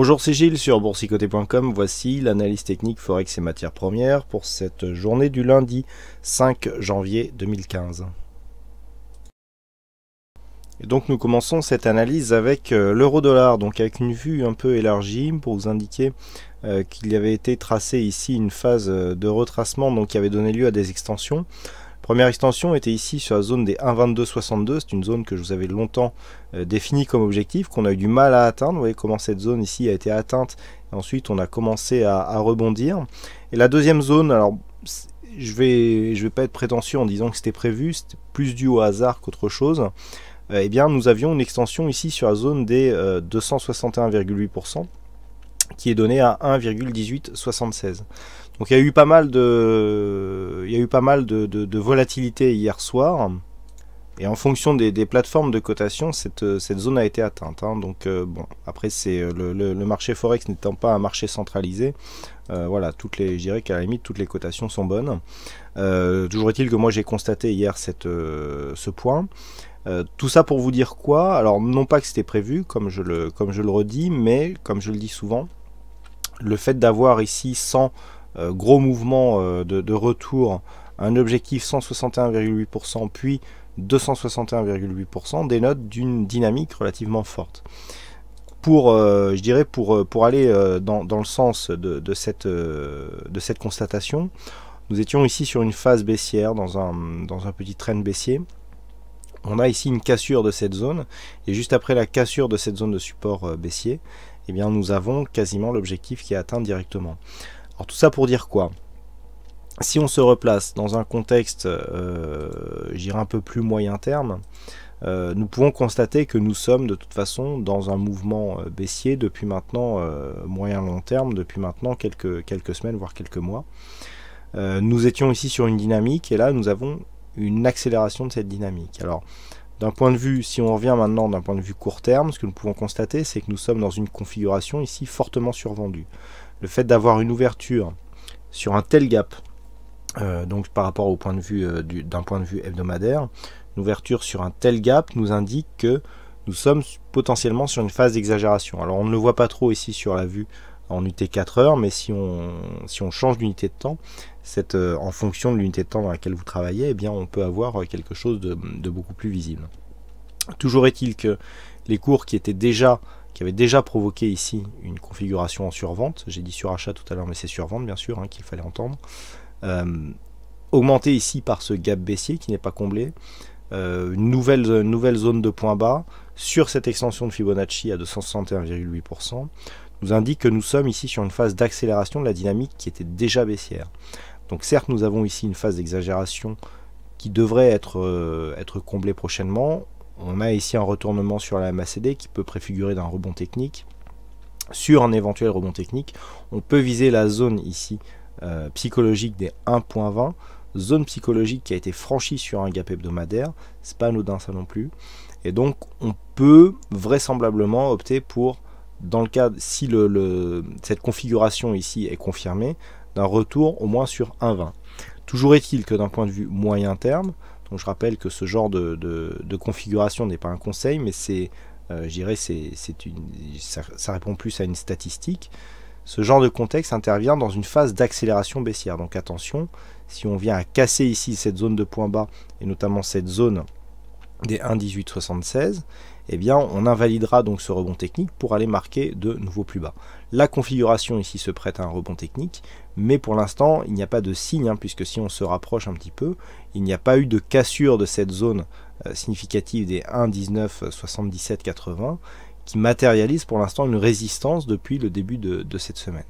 Bonjour, c'est Gilles sur boursicoté.com. Voici l'analyse technique Forex et matières premières pour cette journée du lundi 5 janvier 2015. Et donc nous commençons cette analyse avec euh, l'euro-dollar, donc avec une vue un peu élargie pour vous indiquer euh, qu'il y avait été tracé ici une phase euh, de retracement, donc qui avait donné lieu à des extensions. Première extension était ici sur la zone des 1.22.62, c'est une zone que je vous avais longtemps euh, définie comme objectif, qu'on a eu du mal à atteindre. Vous voyez comment cette zone ici a été atteinte, et ensuite on a commencé à, rebondir. Et la deuxième zone, alors je vais, vais pas être prétentieux en disant que c'était prévu, c'était plus dû au hasard qu'autre chose. Euh, eh bien, nous avions une extension ici sur la zone des 261,8%. Euh, qui est donné à 1,1876. Donc il y a eu pas mal de, il y a eu pas mal de, volatilité hier soir. Et en fonction des, plateformes de cotation, cette, zone a été atteinte. Hein. Donc euh, bon, après c'est euh, le, marché forex n'étant pas un marché centralisé, euh, voilà, toutes les, je dirais qu'à la limite toutes les cotations sont bonnes. toujours est-il que moi j'ai constaté hier cette, ce point. tout ça pour vous dire quoi Alors non pas que c'était prévu, comme je, le, comme je le redis, mais comme je le dis souvent, le fait d'avoir ici sans euh, gros mouvements euh, de, retour un objectif 161,8% puis 261,8% dénote d'une dynamique relativement forte. Pour, euh, je dirais pour, pour aller dans, le sens de, cette, de cette constatation, nous étions ici sur une phase baissière, dans un, dans un petit train baissier. On a ici une cassure de cette zone, et juste après la cassure de cette zone de support baissier, et eh bien nous avons quasiment l'objectif qui est atteint directement. Alors tout ça pour dire quoi Si on se replace dans un contexte, euh, j'irai un peu plus moyen terme, euh, nous pouvons constater que nous sommes de toute façon dans un mouvement euh, baissier depuis maintenant moyen long terme, depuis maintenant quelques, quelques semaines, voire quelques mois. nous étions ici sur une dynamique et là nous avons une accélération de cette dynamique. Alors d'un point de vue, si on revient maintenant d'un point de vue court terme, ce que nous pouvons constater, c'est que nous sommes dans une configuration ici fortement survendue. Le fait d'avoir une ouverture sur un tel gap, euh, donc par rapport au point de vue euh, d'un point de vue hebdomadaire, l'ouverture sur un tel gap nous indique que nous sommes potentiellement sur une phase d'exagération. Alors on ne le voit pas trop ici sur la vue en UT4 heures, mais si on, si on change d'unité de temps, cette, euh, en fonction de l'unité de temps dans laquelle vous travaillez, eh bien, on peut avoir euh, quelque chose de, beaucoup plus visible. Toujours est-il que les cours qui étaient déjà qui avaient déjà provoqué ici une configuration en survente, j'ai dit surachat tout à l'heure, mais c'est survente bien sûr hein, qu'il fallait entendre, euh, augmenté ici par ce gap baissier qui n'est pas comblé, euh, une, nouvelle, nouvelle zone de points bas sur cette extension de Fibonacci à 261,8%, nous indique que nous sommes ici sur une phase d'accélération de la dynamique qui était déjà baissière. Donc certes, nous avons ici une phase d'exagération qui devrait être, euh, être comblée prochainement. On a ici un retournement sur la MACD qui peut préfigurer d'un rebond technique. Sur un éventuel rebond technique, on peut viser la zone ici euh, psychologique des 1.20, zone psychologique qui a été franchie sur un gap hebdomadaire. C'est pas anodin ça non plus. Et donc on peut vraisemblablement opter pour dans le cas, si le, cette configuration ici est confirmée, d'un retour au moins sur 1,20. Toujours est-il que d'un point de vue moyen terme, donc je rappelle que ce genre de, configuration n'est pas un conseil, mais c'est, euh, dirais, c'est, une, ça, ça, répond plus à une statistique. Ce genre de contexte intervient dans une phase d'accélération baissière. Donc attention, si on vient à casser ici cette zone de point bas, et notamment cette zone des 1,1876, eh bien on invalidera donc ce rebond technique pour aller marquer de nouveau plus bas. La configuration ici se prête à un rebond technique, mais pour l'instant il n'y a pas de signe, hein, puisque si on se rapproche un petit peu, il n'y a pas eu de cassure de cette zone euh, significative des 1.19.77.80, qui matérialise pour l'instant une résistance depuis le début de, de cette semaine.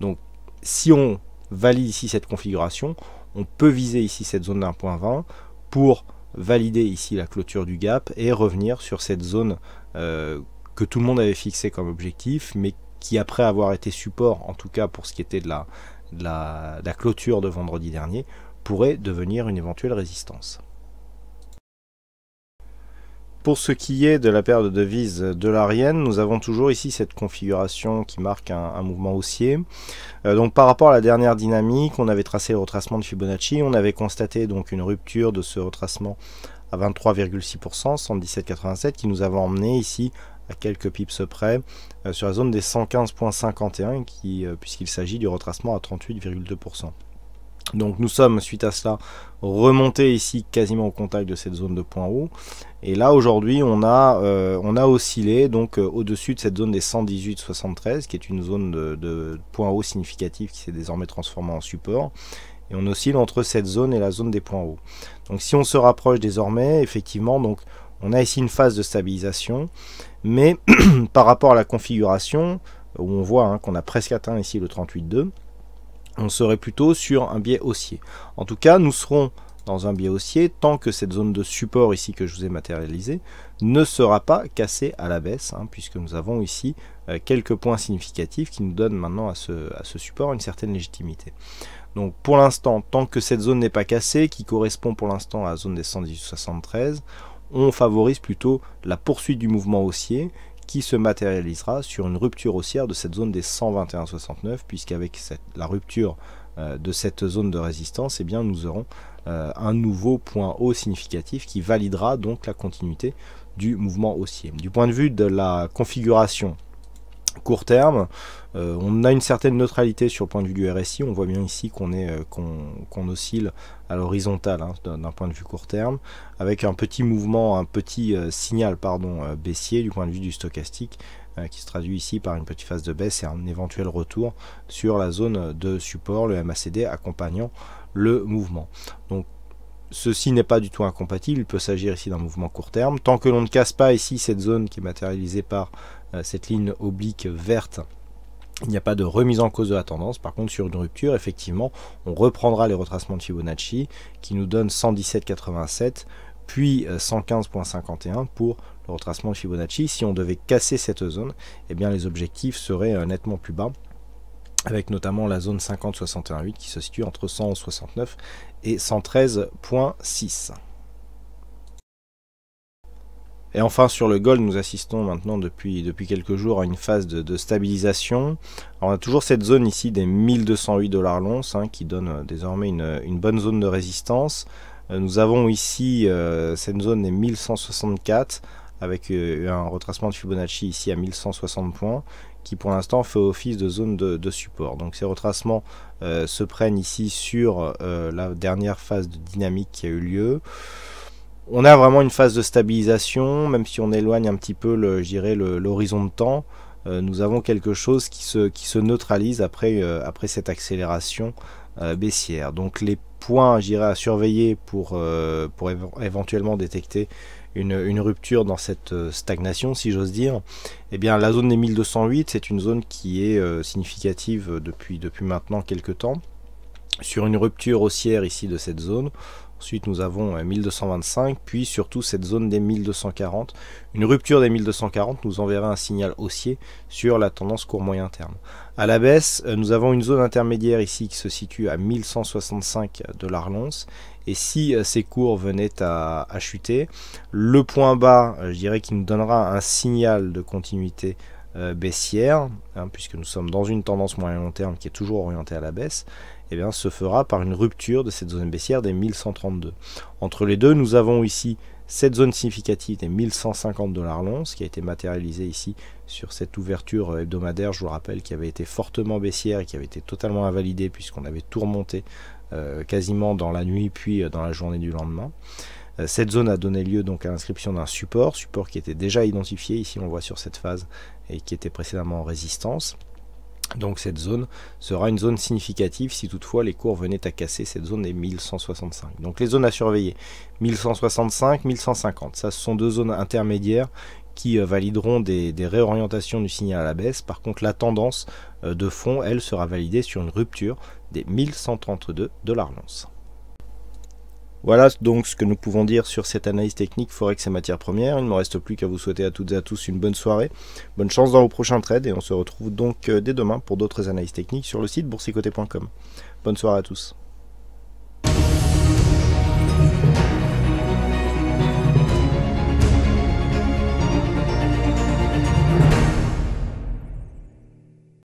Donc si on valide ici cette configuration, on peut viser ici cette zone d'un point pour valider ici la clôture du gap et revenir sur cette zone euh, que tout le monde avait fixée comme objectif, mais qui après avoir été support, en tout cas pour ce qui était de la clôture de vendredi dernier, pourrait devenir une éventuelle résistance. Pour ce qui est de la paire de devises l'Ariane, nous avons toujours ici cette configuration qui marque un, mouvement haussier. Euh, donc par rapport à la dernière dynamique, on avait tracé le retracement de Fibonacci, on avait constaté donc une rupture de ce retracement à 23,6%, 117,87, qui nous avait emmené ici à quelques pips près euh, sur la zone des 115,51, euh, puisqu'il s'agit du retracement à 38,2%. Donc nous sommes, suite à cela, remontés ici quasiment au contact de cette zone de point haut. Et là aujourd'hui on, a, euh, on a oscillé donc euh, au-dessus de cette zone des 118-73 qui est une zone de, de point haut significatif qui s'est désormais transformée en support. Et on oscille entre cette zone et la zone des points hauts. Donc si on se rapproche désormais, effectivement, donc on a ici une phase de stabilisation. Mais par rapport à la configuration, où on voit hein, qu'on a presque atteint ici le 38,2, on serait plutôt sur un biais haussier. En tout cas, nous serons dans un biais haussier tant que cette zone de support ici que je vous ai matérialisée ne sera pas cassée à la baisse, hein, puisque nous avons ici euh, quelques points significatifs qui nous donnent maintenant à ce, à ce support une certaine légitimité. Donc pour l'instant, tant que cette zone n'est pas cassée, qui correspond pour l'instant à la zone des 118-73, on favorise plutôt la poursuite du mouvement haussier qui se matérialisera sur une rupture haussière de cette zone des 121,69, puisqu'avec la rupture euh, de cette zone de résistance, eh bien, nous aurons euh, un nouveau point haut significatif qui validera donc la continuité du mouvement haussier. Du point de vue de la configuration court terme, euh, on a une certaine neutralité sur le point de vue du RSI. On voit bien ici qu'on est euh, qu'on oscille à l'horizontale hein, d'un point de vue court terme, avec un petit mouvement, un petit euh, signal pardon baissier du point de vue du stochastique, qui se traduit ici par une petite phase de baisse et un éventuel retour sur la zone de support, le MACD accompagnant le mouvement. Donc Ceci n'est pas du tout incompatible, il peut s'agir ici d'un mouvement court terme. Tant que l'on ne casse pas ici cette zone qui est matérialisée par euh, cette ligne oblique verte, il n'y a pas de remise en cause de la tendance. Par contre, sur une rupture, effectivement, on reprendra les retracements de Fibonacci qui nous donnent 117,87 puis 115,51 euh, pour le retracement de Fibonacci. Si on devait casser cette zone, eh bien les objectifs seraient euh, nettement plus bas avec notamment la zone 50-61-8 qui se situe entre 169 et 113.6. Et enfin sur le gold, nous assistons maintenant depuis, depuis quelques jours à une phase de, stabilisation. on a toujours cette zone ici des 1208 dollars l'once hein, qui donne euh, désormais une, bonne zone de résistance. Euh, nous avons ici euh, cette zone des 1164 avec un retracement de Fibonacci ici à 1160 points qui pour l'instant fait office de zone de, support. Donc ces retracements euh, se prennent ici sur euh, la dernière phase de dynamique qui a eu lieu. On a vraiment une phase de stabilisation, même si on éloigne un petit peu l'horizon de temps, euh, nous avons quelque chose qui se, neutralise après cette accélération euh, baissière. Donc les points, j'irai à surveiller pour, euh, pour éventuellement détecter une, rupture dans cette euh, stagnation, si j'ose dire, eh bien la zone des 1208, c'est une zone qui est significative depuis, depuis maintenant quelques temps. Sur une rupture haussière ici de cette zone, Ensuite, nous avons 1225, euh, puis surtout cette zone des 1240. Une rupture des 1240 nous enverra un signal haussier sur la tendance court-moyen terme. À la baisse, euh, nous avons une zone intermédiaire ici qui se situe à 1165 dollars l'once. Et si euh, ces cours venaient à, à, chuter, le point bas, je dirais, qui nous donnera un signal de continuité euh, baissière, hein, puisque nous sommes dans une tendance moyen long terme qui est toujours orientée à la baisse, et eh bien, se fera par une rupture de cette zone baissière des 1132. Entre les deux, nous avons ici cette zone significative des 1150 dollars ce qui a été matérialisée ici sur cette ouverture euh, hebdomadaire, je vous rappelle, qui avait été fortement baissière et qui avait été totalement invalidée puisqu'on avait tout remonté euh, quasiment dans la nuit puis dans la journée du lendemain. Euh, cette zone a donné lieu donc à l'inscription d'un support, support qui était déjà identifié, ici on le voit sur cette phase, et qui était précédemment en résistance. Donc cette zone sera une zone significative si toutefois les cours venaient à casser cette zone des 1165. Donc les zones à surveiller, 1165, 1150, ça ce sont deux zones intermédiaires qui euh, valideront des, réorientations du signal à la baisse. Par contre, la tendance euh, de fond, elle, sera validée sur une rupture des 1132 dollars l'once. Voilà donc ce que nous pouvons dire sur cette analyse technique Forex et matières premières. Il ne me reste plus qu'à vous souhaiter à toutes et à tous une bonne soirée, bonne chance dans vos prochains trades et on se retrouve donc euh, dès demain pour d'autres analyses techniques sur le site boursicoté.com. Bonne soirée à tous.